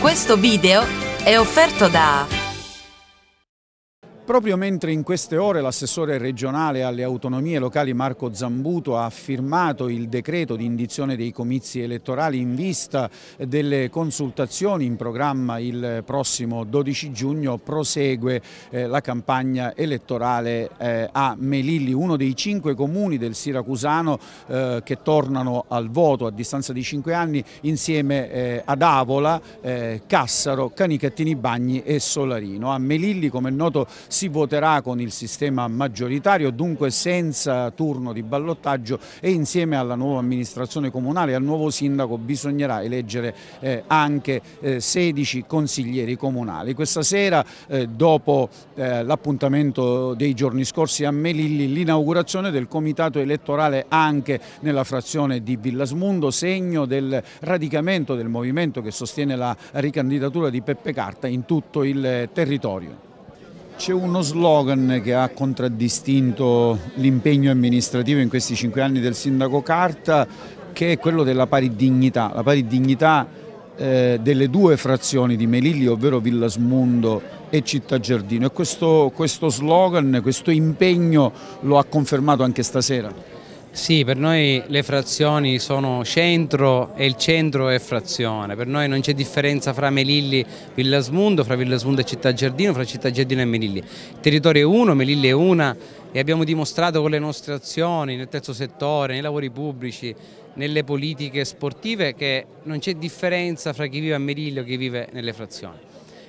Questo video è offerto da Proprio mentre in queste ore l'assessore regionale alle autonomie locali Marco Zambuto ha firmato il decreto di indizione dei comizi elettorali in vista delle consultazioni in programma il prossimo 12 giugno prosegue eh, la campagna elettorale eh, a Melilli, uno dei cinque comuni del Siracusano eh, che tornano al voto a distanza di cinque anni insieme ad Avola, Cassaro, Canicattini Bagni e Solarino. A Melilli come è noto si si voterà con il sistema maggioritario, dunque senza turno di ballottaggio e insieme alla nuova amministrazione comunale e al nuovo sindaco bisognerà eleggere eh, anche eh, 16 consiglieri comunali. Questa sera eh, dopo eh, l'appuntamento dei giorni scorsi a Melilli l'inaugurazione del comitato elettorale anche nella frazione di Villasmundo, segno del radicamento del movimento che sostiene la ricandidatura di Peppe Carta in tutto il eh, territorio. C'è uno slogan che ha contraddistinto l'impegno amministrativo in questi cinque anni del sindaco Carta che è quello della pari dignità, la pari dignità eh, delle due frazioni di Melilli, ovvero Villasmundo e Città Giardino e questo, questo slogan, questo impegno lo ha confermato anche stasera. Sì, per noi le frazioni sono centro e il centro è frazione, per noi non c'è differenza fra Melilli e Villasmundo, fra Villasmundo e Città Giardino, fra Città Giardino e Melilli. Il territorio è uno, Melilli è una e abbiamo dimostrato con le nostre azioni nel terzo settore, nei lavori pubblici, nelle politiche sportive che non c'è differenza fra chi vive a Melilli o chi vive nelle frazioni.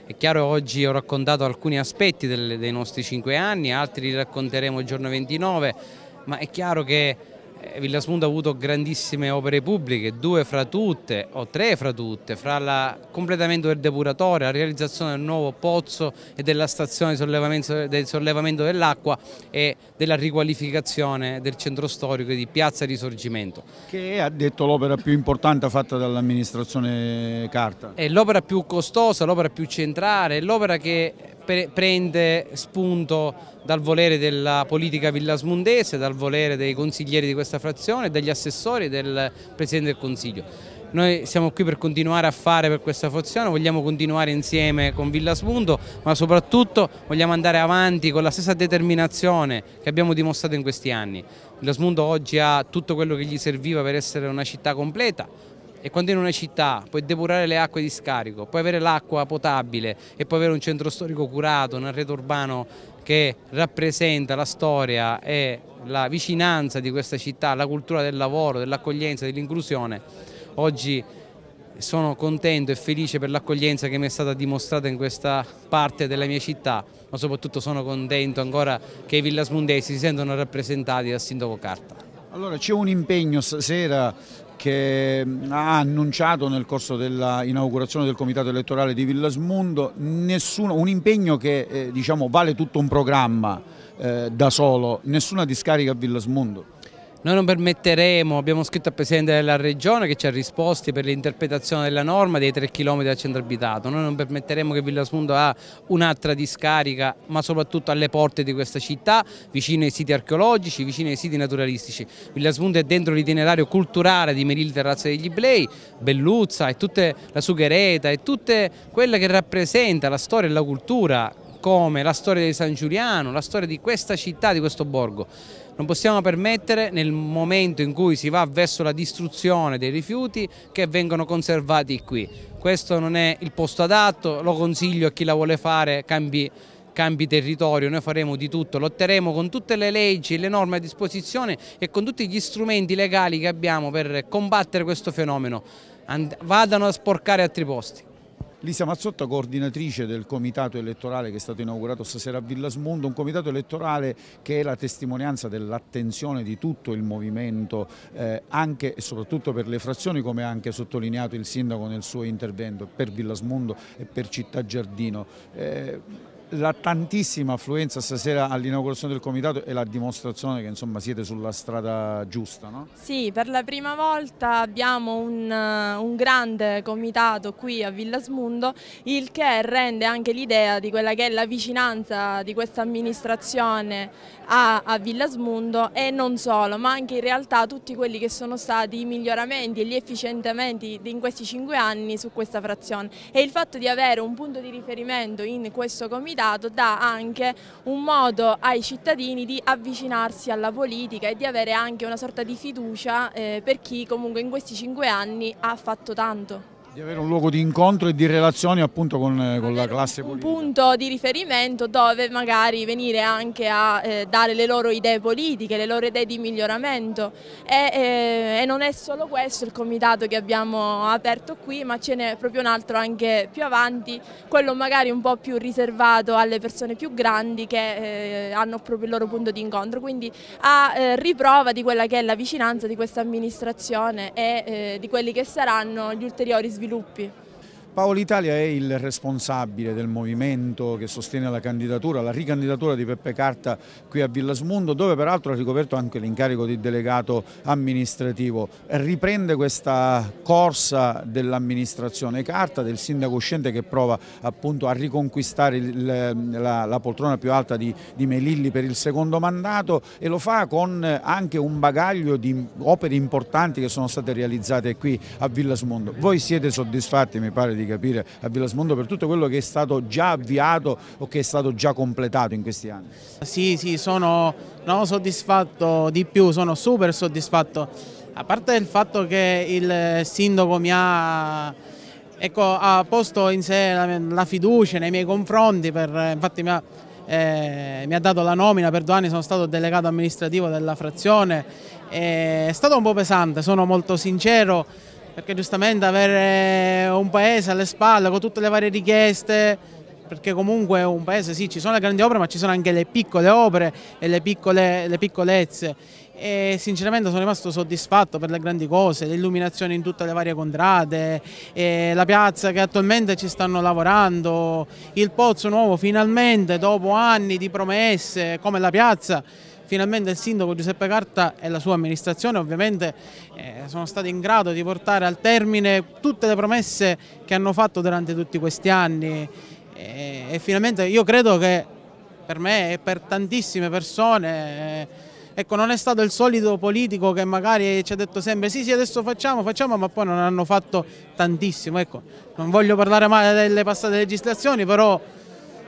È chiaro oggi ho raccontato alcuni aspetti dei nostri cinque anni, altri li racconteremo il giorno 29 ma è chiaro che eh, Villasmundo ha avuto grandissime opere pubbliche, due fra tutte o tre fra tutte, fra il completamento del depuratore, la realizzazione del nuovo pozzo e della stazione del sollevamento dell'acqua e della riqualificazione del centro storico di Piazza Risorgimento. Che è, ha detto, l'opera più importante fatta dall'amministrazione Carta. È l'opera più costosa, l'opera più centrale, l'opera che pre prende spunto dal volere della politica villasmundese, dal volere dei consiglieri di questa frazione, degli assessori e del Presidente del Consiglio. Noi siamo qui per continuare a fare per questa frazione, vogliamo continuare insieme con Villasmundo, ma soprattutto vogliamo andare avanti con la stessa determinazione che abbiamo dimostrato in questi anni. Villasmundo oggi ha tutto quello che gli serviva per essere una città completa, e quando in una città puoi depurare le acque di scarico, puoi avere l'acqua potabile e puoi avere un centro storico curato, un arredo urbano che rappresenta la storia e la vicinanza di questa città, la cultura del lavoro, dell'accoglienza, dell'inclusione, oggi sono contento e felice per l'accoglienza che mi è stata dimostrata in questa parte della mia città, ma soprattutto sono contento ancora che i villasmundesi si sentano rappresentati dal sindaco Carta. Allora c'è un impegno stasera che mm, ha annunciato nel corso dell'inaugurazione del comitato elettorale di Villasmundo nessuno, un impegno che eh, diciamo, vale tutto un programma eh, da solo, nessuna discarica a Villasmundo. Noi non permetteremo, abbiamo scritto al Presidente della Regione che ci ha risposto per l'interpretazione della norma dei 3 km al centro abitato, noi non permetteremo che Villasmundo ha un'altra discarica ma soprattutto alle porte di questa città, vicino ai siti archeologici, vicino ai siti naturalistici. Villasmundo è dentro l'itinerario culturale di Meril Terrazza degli Iblei, Belluzza e tutta la Sughereta e tutta quella che rappresenta la storia e la cultura come la storia di San Giuliano, la storia di questa città, di questo borgo. Non possiamo permettere nel momento in cui si va verso la distruzione dei rifiuti che vengano conservati qui. Questo non è il posto adatto, lo consiglio a chi la vuole fare, cambi cambi territorio, noi faremo di tutto, lotteremo con tutte le leggi, le norme a disposizione e con tutti gli strumenti legali che abbiamo per combattere questo fenomeno. And vadano a sporcare altri posti. Lisa Mazzotta, coordinatrice del comitato elettorale che è stato inaugurato stasera a Villasmundo, un comitato elettorale che è la testimonianza dell'attenzione di tutto il movimento, eh, anche e soprattutto per le frazioni, come ha anche sottolineato il sindaco nel suo intervento, per Villasmundo e per Città Giardino. Eh, la tantissima affluenza stasera all'inaugurazione del comitato è la dimostrazione che insomma siete sulla strada giusta, no? Sì, per la prima volta abbiamo un, eh, un grande comitato qui a Villasmundo, il che rende anche l'idea di quella che è la vicinanza di questa amministrazione a, a Villasmundo e non solo, ma anche in realtà tutti quelli che sono stati i miglioramenti e gli efficientamenti in questi cinque anni su questa frazione. E il fatto di avere un punto di riferimento in questo comitato candidato dà anche un modo ai cittadini di avvicinarsi alla politica e di avere anche una sorta di fiducia eh, per chi comunque in questi cinque anni ha fatto tanto. Di avere un luogo di incontro e di relazioni appunto con, eh, con la classe politica. Un punto di riferimento dove magari venire anche a eh, dare le loro idee politiche, le loro idee di miglioramento e, eh, e non è solo questo il comitato che abbiamo aperto qui ma ce n'è proprio un altro anche più avanti, quello magari un po' più riservato alle persone più grandi che eh, hanno proprio il loro punto di incontro, quindi a eh, riprova di quella che è la vicinanza di questa amministrazione e eh, di quelli che saranno gli ulteriori sviluppi sviluppi. Paolo Italia è il responsabile del movimento che sostiene la candidatura, la ricandidatura di Peppe Carta qui a Villasmundo, dove peraltro ha ricoperto anche l'incarico di delegato amministrativo. Riprende questa corsa dell'amministrazione Carta, del sindaco uscente che prova appunto a riconquistare il, la, la, poltrona più alta di, di Melilli per il secondo mandato e lo fa con anche un bagaglio di opere importanti che sono state realizzate qui a Villasmundo. Voi siete soddisfatti, mi pare, di capire a Villasmondo per tutto quello che è stato già avviato o che è stato già completato in questi anni. Sì, sì, sono no, soddisfatto di più, sono super soddisfatto, a parte il fatto che il sindaco mi ha, ecco, ha posto in sé la, la, fiducia nei miei confronti, per, infatti mi ha, eh, mi ha dato la nomina, per due anni sono stato delegato amministrativo della frazione, eh, è stato un po' pesante, sono molto sincero perché giustamente avere un paese alle spalle con tutte le varie richieste perché comunque un paese sì ci sono le grandi opere ma ci sono anche le piccole opere e le, piccole, le piccolezze e sinceramente sono rimasto soddisfatto per le grandi cose, l'illuminazione in tutte le varie contrade, la piazza che attualmente ci stanno lavorando, il pozzo nuovo finalmente dopo anni di promesse come la piazza finalmente il sindaco Giuseppe Carta e la sua amministrazione ovviamente eh, sono stati in grado di portare al termine tutte le promesse che hanno fatto durante tutti questi anni e, eh, e finalmente io credo che per me e per tantissime persone eh, ecco, non è stato il solito politico che magari ci ha detto sempre sì sì adesso facciamo, facciamo ma poi non hanno fatto tantissimo, ecco, non voglio parlare male delle passate legislazioni però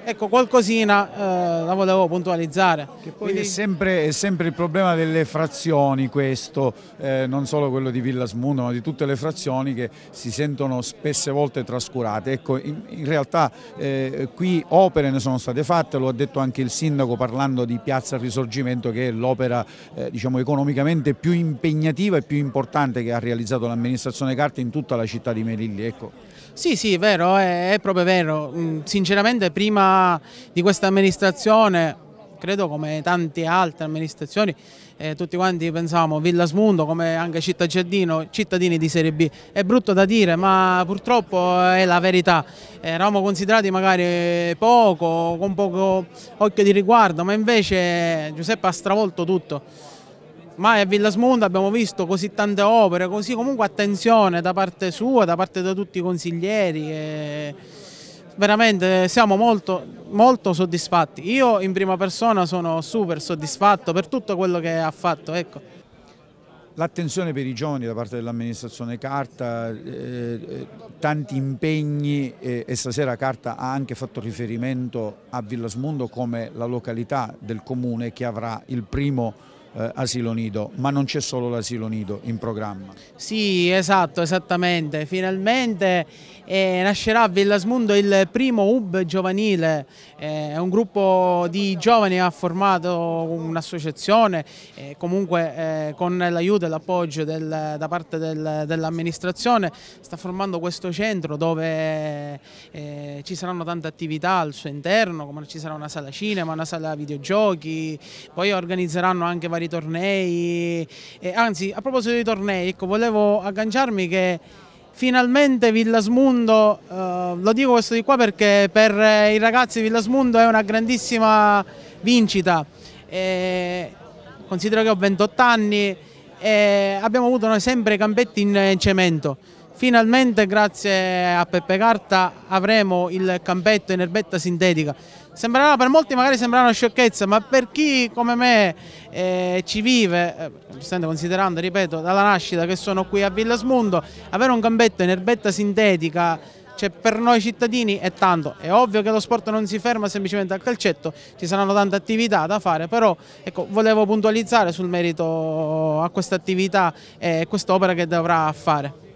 Ecco, qualcosina eh, la volevo puntualizzare. Quindi... È, sempre, è, sempre, il problema delle frazioni questo, eh, non solo quello di Villa Smundo, ma di tutte le frazioni che si sentono spesse volte trascurate. Ecco, in, in realtà eh, qui opere ne sono state fatte, lo ha detto anche il sindaco parlando di Piazza Risorgimento che è l'opera eh, diciamo, economicamente più impegnativa e più importante che ha realizzato l'amministrazione Carte in tutta la città di Melilli. Ecco. Sì, sì, è vero, è, è proprio vero. Mm, sinceramente prima di questa amministrazione, credo come tante altre amministrazioni, eh, tutti quanti pensavamo Villasmundo come anche cittadino, cittadini di Serie B. È brutto da dire ma purtroppo eh, è la verità, eravamo considerati magari poco, con poco occhio di riguardo ma invece Giuseppe ha stravolto tutto mai a Villasmonda abbiamo visto così tante opere, così comunque attenzione da parte sua, da parte di tutti i consiglieri. E veramente siamo molto, molto soddisfatti. Io in prima persona sono super soddisfatto per tutto quello che ha fatto. Ecco. L'attenzione per i giovani da parte dell'amministrazione Carta, eh, eh tanti impegni eh, e stasera Carta ha anche fatto riferimento a Villasmundo come la località del comune che avrà il primo eh, asilo nido, ma non c'è solo l'asilo nido in programma. Sì, esatto, esattamente. Finalmente eh, nascerà a Villasmundo il primo hub giovanile, eh, un gruppo di giovani ha formato un'associazione, eh, comunque eh, con l'aiuto e l'appoggio da parte del, dell'amministrazione sta formando questo centro dove eh, ci saranno tante attività al suo interno, come ci sarà una sala cinema, una sala videogiochi, poi organizzeranno anche vari vari tornei. E anzi, a proposito dei tornei, ecco, volevo agganciarmi che finalmente Villasmundo, eh, lo dico questo di qua perché per eh, i ragazzi Villasmundo è una grandissima vincita. E considero che ho 28 anni e abbiamo avuto noi sempre campetti eh, in cemento. Finalmente grazie a Peppe Carta avremo il campetto in erbetta sintetica. Sembrerà, per molti magari sembrerà una sciocchezza, ma per chi come me eh, ci vive, eh, considerando, ripeto, dalla nascita che sono qui a Villa Smundo, avere un campetto in erbetta sintetica cioè, per noi cittadini è tanto. È ovvio che lo sport non si ferma semplicemente al calcetto, ci saranno tante attività da fare, però ecco, volevo puntualizzare sul merito a questa attività e quest'opera che dovrà fare.